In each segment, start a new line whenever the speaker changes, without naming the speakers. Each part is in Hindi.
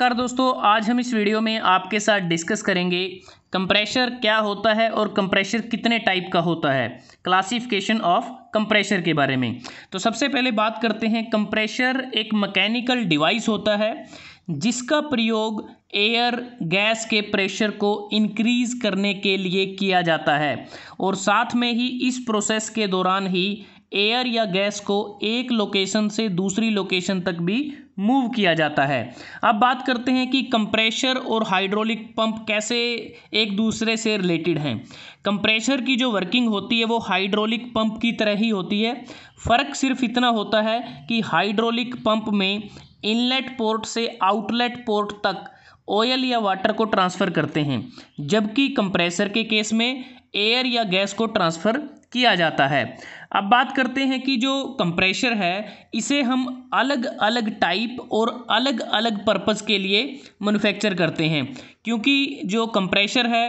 नमस्कार दोस्तों आज हम इस वीडियो में आपके साथ डिस्कस करेंगे कंप्रेशर क्या होता है और कंप्रेशर कितने टाइप का होता है क्लासिफिकेशन ऑफ कंप्रेशर के बारे में तो सबसे पहले बात करते हैं कंप्रेशर एक मैकेनिकल डिवाइस होता है जिसका प्रयोग एयर गैस के प्रेशर को इंक्रीज करने के लिए किया जाता है और साथ में ही इस प्रोसेस के दौरान ही एयर या गैस को एक लोकेशन से दूसरी लोकेशन तक भी मूव किया जाता है अब बात करते हैं कि कंप्रेशर और हाइड्रोलिक पंप कैसे एक दूसरे से रिलेटेड हैं कंप्रेशर की जो वर्किंग होती है वो हाइड्रोलिक पंप की तरह ही होती है फ़र्क सिर्फ इतना होता है कि हाइड्रोलिक पंप में इनलेट पोर्ट से आउटलेट पोर्ट तक ऑयल या वाटर को ट्रांसफ़र करते हैं जबकि कंप्रेसर के केस में एयर या गैस को ट्रांसफ़र किया जाता है अब बात करते हैं कि जो कंप्रेशर है इसे हम अलग अलग टाइप और अलग अलग पर्पस के लिए मैन्युफैक्चर करते हैं क्योंकि जो कंप्रेशर है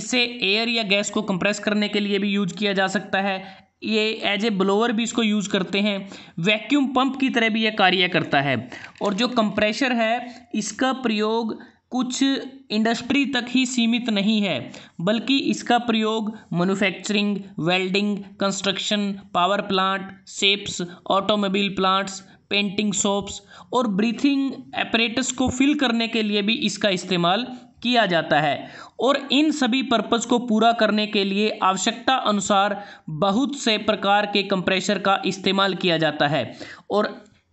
इसे एयर या गैस को कंप्रेस करने के लिए भी यूज किया जा सकता है ये एज ए ब्लोअर भी इसको यूज़ करते हैं वैक्यूम पंप की तरह भी यह कार्य करता है और जो कंप्रेशर है इसका प्रयोग कुछ इंडस्ट्री तक ही सीमित नहीं है बल्कि इसका प्रयोग manufacturing welding construction power plant ships automobile plants painting shops और ब्रीथिंग एपरेटस को फिल करने के लिए भी इसका इस्तेमाल किया जाता है और इन सभी पर्पज़ को पूरा करने के लिए आवश्यकता अनुसार बहुत से प्रकार के कंप्रेशर का इस्तेमाल किया जाता है और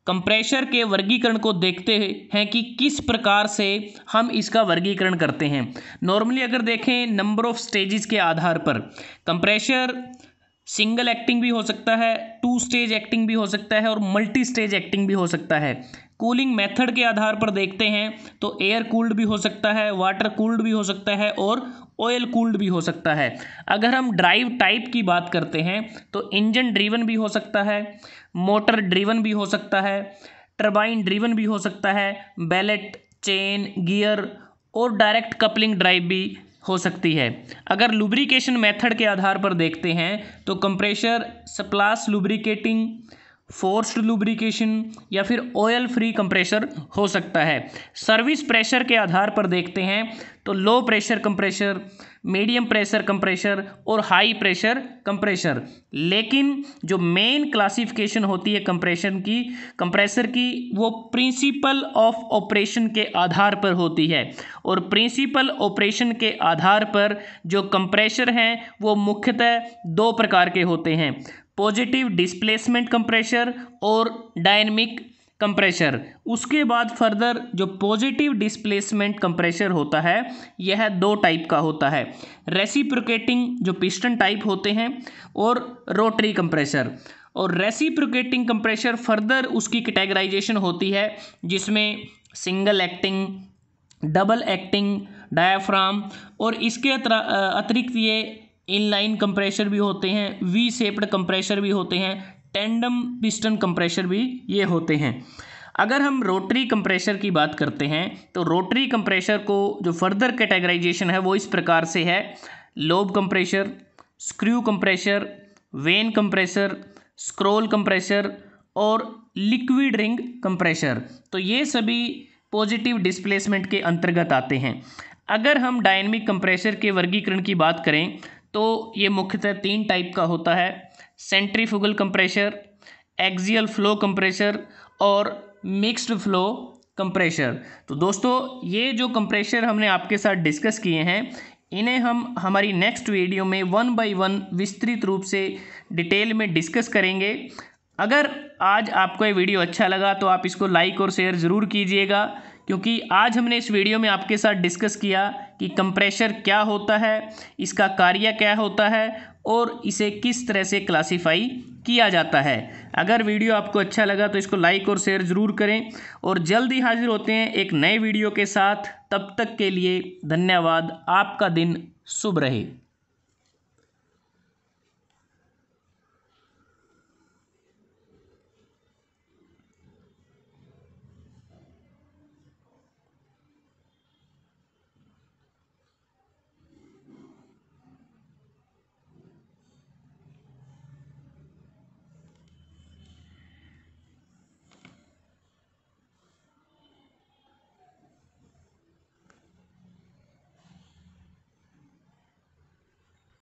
कंप्रेशर के वर्गीकरण को देखते हैं कि किस प्रकार से हम इसका वर्गीकरण करते हैं नॉर्मली अगर देखें नंबर ऑफ स्टेजेस के आधार पर कंप्रेशर सिंगल एक्टिंग भी हो सकता है टू स्टेज एक्टिंग भी हो सकता है और मल्टी स्टेज एक्टिंग भी हो सकता है कूलिंग मेथड के आधार पर देखते हैं तो एयर कूल्ड भी हो सकता है वाटर कूल्ड भी हो सकता है और ऑयल कूल्ड भी हो सकता है अगर हम ड्राइव टाइप की बात करते हैं तो इंजन ड्रीवन भी हो सकता है मोटर ड्रीवन भी हो सकता है टर्बाइन ड्रीवन भी हो सकता है बैलेट चेन गियर और डायरेक्ट कपलिंग ड्राइव भी हो सकती है अगर लुब्रिकेशन मेथड के आधार पर देखते हैं तो compressor splash lubricating forced lubrication या फिर ऑयल फ्री कंप्रेशर हो सकता है सर्विस प्रेशर के आधार पर देखते हैं तो low pressure compressor medium pressure compressor और हाई प्रेशर कंप्रेशर लेकिन जो मेन क्लासिफिकेशन होती है कंप्रेशन की कंप्रेसर की वो प्रिंसिपल ऑफ ऑपरेशन के आधार पर होती है और प्रिंसिपल ऑपरेशन के आधार पर जो कंप्रेशर हैं वो मुख्यतः दो प्रकार के होते हैं पॉजिटिव डिस्प्लेसमेंट कंप्रेशर और डायनमिक कंप्रेशर उसके बाद फर्दर जो पॉजिटिव डिस्प्लेसमेंट कंप्रेशर होता है यह दो टाइप का होता है रेसिप्रोकेटिंग जो पिस्टन टाइप होते हैं और रोटरी कंप्रेशर और रेसिप्रोकेटिंग कंप्रेशर फर्दर उसकी कैटेगराइजेशन होती है जिसमें single acting double acting diaphragm और इसके अतिरिक्त ये इनलाइन कंप्रेशर भी होते हैं वी सेप्ड कंप्रेशर भी होते हैं टेंडम पिस्टन कंप्रेशर भी ये होते हैं अगर हम रोटरी कंप्रेशर की बात करते हैं तो रोटरी कंप्रेशर को जो फर्दर कैटेगराइजेशन है वो इस प्रकार से है lobe compressor screw compressor vane compressor scroll compressor और लिक्विड रिंग कंप्रेशर तो ये सभी पॉजिटिव डिस्प्लेसमेंट के अंतर्गत आते हैं अगर हम डायनेमिक कंप्रेशर के वर्गीकरण की बात करें तो ये मुख्यतः तीन टाइप का होता है centrifugal compressor axial flow compressor और मिक्स्ड फ्लो कंप्रेशर तो दोस्तों ये जो कंप्रेशर हमने आपके साथ डिस्कस किए हैं इन्हें हम हमारी नेक्स्ट वीडियो में वन बाय वन विस्तृत रूप से डिटेल में डिस्कस करेंगे अगर आज आपको ये वीडियो अच्छा लगा तो आप इसको लाइक और शेयर ज़रूर कीजिएगा क्योंकि आज हमने इस वीडियो में आपके साथ डिस्कस किया कि कंप्रेशर क्या होता है इसका कार्य क्या होता है और इसे किस तरह से क्लासिफाई किया जाता है अगर वीडियो आपको अच्छा लगा तो इसको लाइक और शेयर ज़रूर करें और जल्द ही हाजिर होते हैं एक नए वीडियो के साथ तब तक के लिए धन्यवाद आपका दिन शुभ रहे